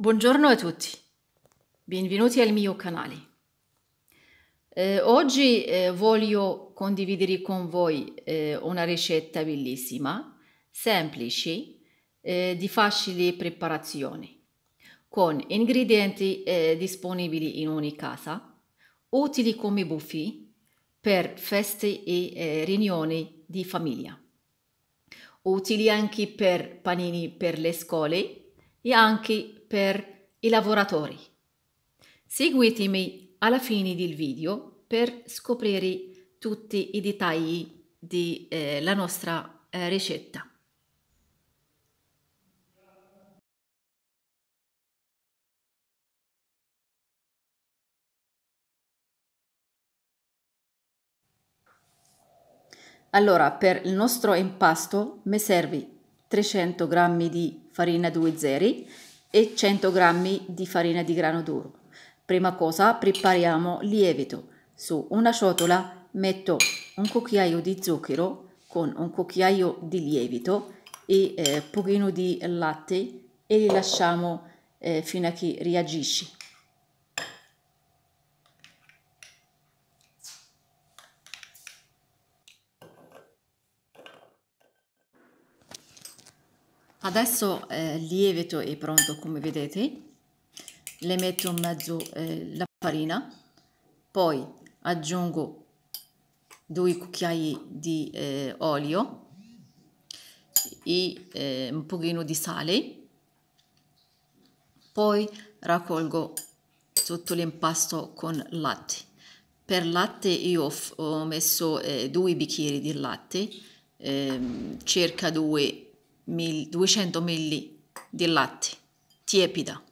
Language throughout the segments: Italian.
Buongiorno a tutti, benvenuti al mio canale. Eh, oggi eh, voglio condividere con voi eh, una ricetta bellissima, semplice, eh, di facile preparazione, con ingredienti eh, disponibili in ogni casa, utili come buffi per feste e eh, riunioni di famiglia, utili anche per panini per le scuole e anche per i lavoratori. Seguitemi alla fine del video per scoprire tutti i dettagli della eh, nostra eh, ricetta. Allora, per il nostro impasto mi serve 300 g di farina 2-0 e 100 g di farina di grano duro. Prima cosa prepariamo lievito. Su una ciotola metto un cucchiaio di zucchero con un cucchiaio di lievito e eh, pochino di latte e li lasciamo eh, fino a che reagisce. Adesso eh, lievito e pronto come vedete, le metto in mezzo eh, la farina, poi aggiungo due cucchiai di eh, olio e eh, un pochino di sale, poi raccolgo tutto l'impasto con latte. Per latte io ho messo eh, due bicchieri di latte, ehm, circa due mil, 200 ml di latte tiepida.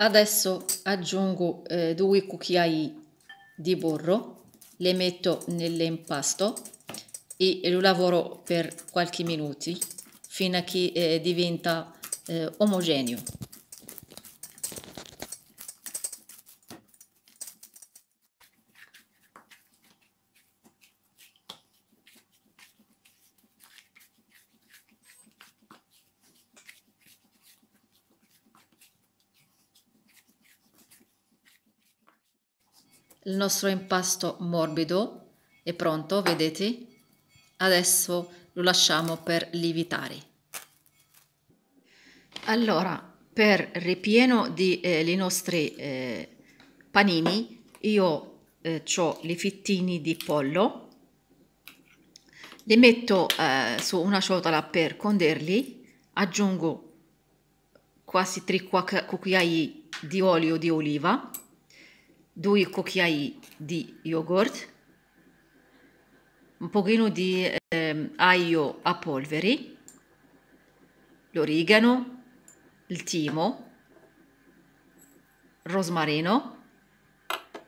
Adesso aggiungo eh, due cucchiai di burro, le metto nell'impasto e lo lavoro per qualche minuto fino a che eh, diventa eh, omogeneo. Il nostro impasto morbido è pronto, vedete? Adesso lo lasciamo per lievitare. Allora, per ripieno dei eh, nostri eh, panini, io eh, ho le fittini di pollo, li metto eh, su una ciotola per conderli, aggiungo quasi 3 cucchiai di olio di oliva, due cucchiai di yogurt, un pochino di eh, aglio a polvere, l'origano, il timo, rosmarino,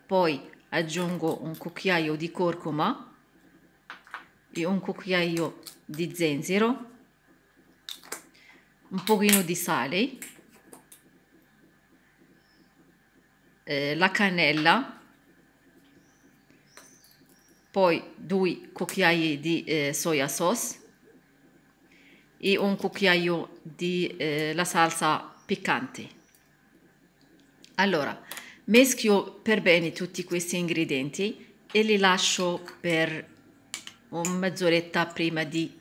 poi aggiungo un cucchiaio di curcuma e un cucchiaio di zenzero, un pochino di sale, Eh, la cannella, poi due cucchiai di eh, soia sauce e un cucchiaio di eh, la salsa piccante. Allora, Meschio per bene tutti questi ingredienti e li lascio per mezz'oretta prima di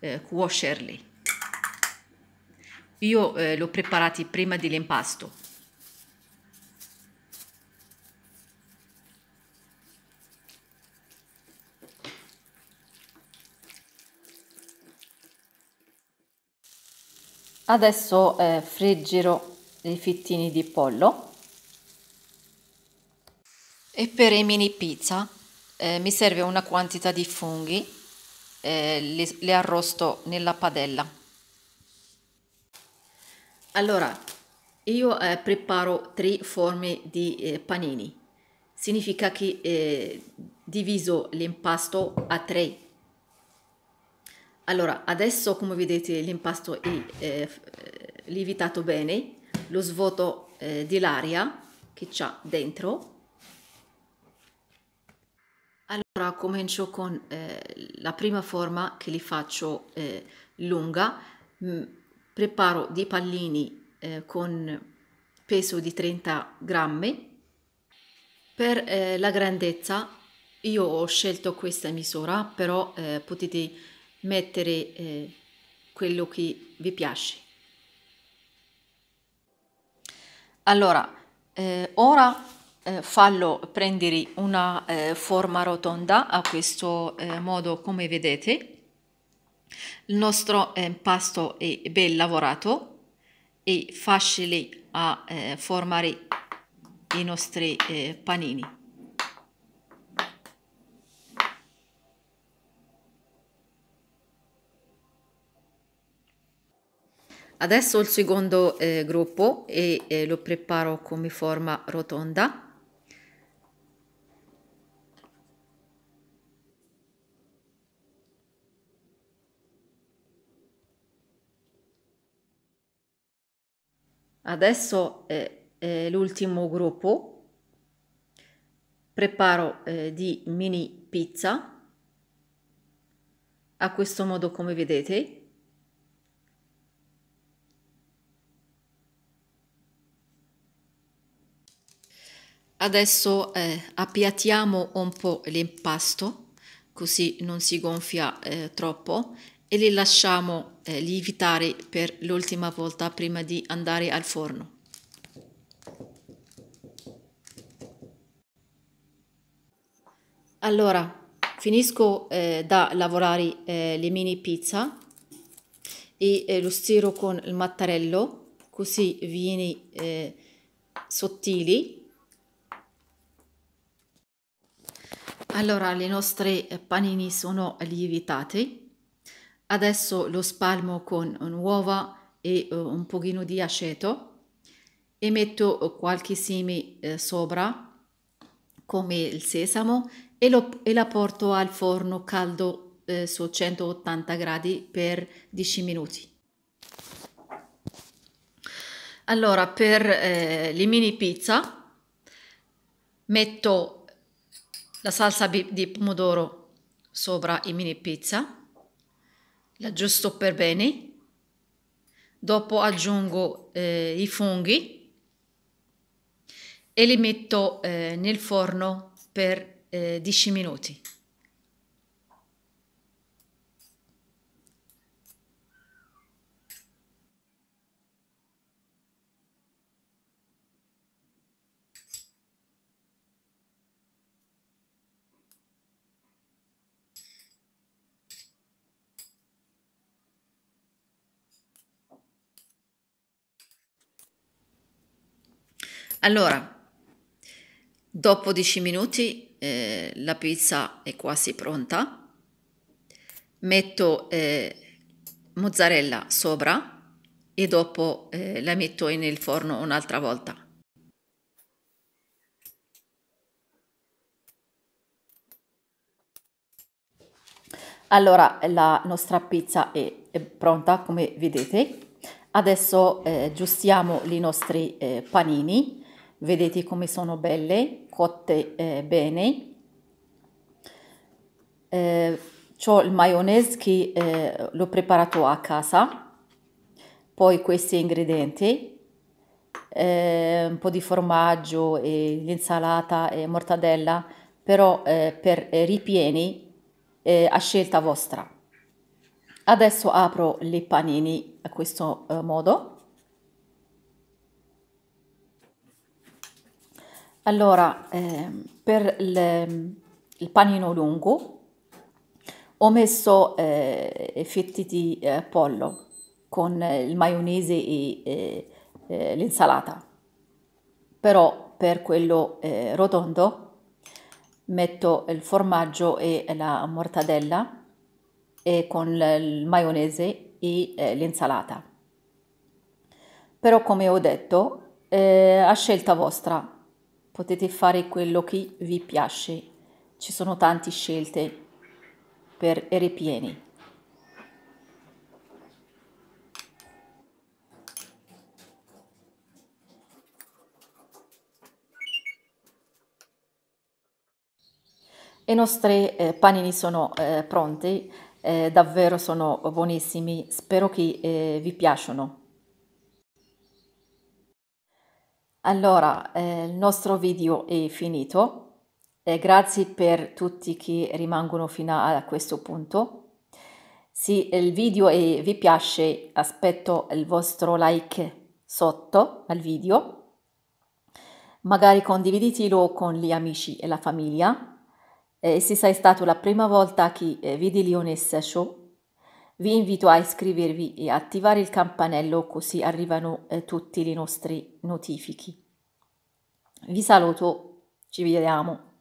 eh, cuocerli. Io eh, l'ho preparati prima dell'impasto. Adesso eh, friggirò dei fittini di pollo e per i mini pizza eh, mi serve una quantità di funghi, eh, li, li arrosto nella padella. Allora, io eh, preparo tre forme di eh, panini, significa che eh, diviso l'impasto a tre allora, adesso come vedete l'impasto è eh, lievitato bene, lo svuoto eh, di che c'è dentro. Allora comincio con eh, la prima forma che li faccio eh, lunga, Mh, mm, preparo dei pallini eh, con peso di 30 grammi. Per eh, la grandezza io ho scelto questa misura, però potete mettere eh, quello che vi piace. Allora, eh, ora eh, fallo prendere una eh, forma rotonda a questo eh, modo come vedete. Il nostro impasto eh, è ben lavorato e facile a formare i nostri panini. Adesso il secondo eh, gruppo e eh, lo preparo come forma rotonda. Adesso eh, l'ultimo gruppo, preparo eh, di mini pizza, a questo modo come vedete Adesso eh, appiattiamo un po' l'impasto, così non si gonfia eh, troppo, e li lasciamo eh, lievitare per l'ultima volta prima di andare al forno. Allora, finisco eh, da lavorare eh, le mini pizza e eh, lo stiro con il mattarello così viene eh, sottili Allora, le nostre eh, panini sono lievitati. Adesso lo spalmo con uova e eh, un pochino di aceto e metto eh, qualche semi sopra, come il sesamo, e, lo, e, la porto al forno caldo uh, su 180 gradi per 10 minuti. Allora, per le mini pizza metto la salsa di pomodoro sopra i mini pizza, l'aggiusto per bene, dopo aggiungo eh, i funghi e li metto eh, nel forno per eh, 10 minuti. Allora, dopo 10 minuti eh, la pizza è quasi pronta. Metto eh, mozzarella sopra e dopo eh, la metto nel forno un'altra volta. Allora, la nostra pizza è, è pronta, come vedete. Adesso eh, giustiamo i nostri eh, panini vedete come sono belle, cotte eh, bene. Eh, ho il maionese che eh, l'ho preparato a casa, poi questi ingredienti, eh, un po' di formaggio, e l'insalata e mortadella, però eh, per ripieni eh, a scelta vostra. Adesso apro le panini a questo eh, modo. Allora, eh, per il, il, panino lungo ho messo eh, fetti di eh, pollo con eh, il maionese e eh, eh, l'insalata, però per quello rotondo metto il formaggio e la mortadella e con il maionese e l'insalata. Però come ho detto, a scelta vostra, potete fare quello che vi piace. Ci sono tante scelte per ripieni. I nostri eh, panini sono eh, pronti, eh, davvero sono buonissimi, spero che eh, vi piacciono. Allora, eh, il nostro video è finito. Eh, grazie per tutti che rimangono fino a questo punto. Se il video è, vi piace, aspetto il vostro like sotto al video. Magari condividetelo con gli amici e la famiglia. Eh, se sei stata la prima volta che eh, vedi Leonessa Show, vi invito a iscrivervi e attivare il campanello così arrivano eh, tutte le nostre notifiche. Vi saluto, ci vediamo.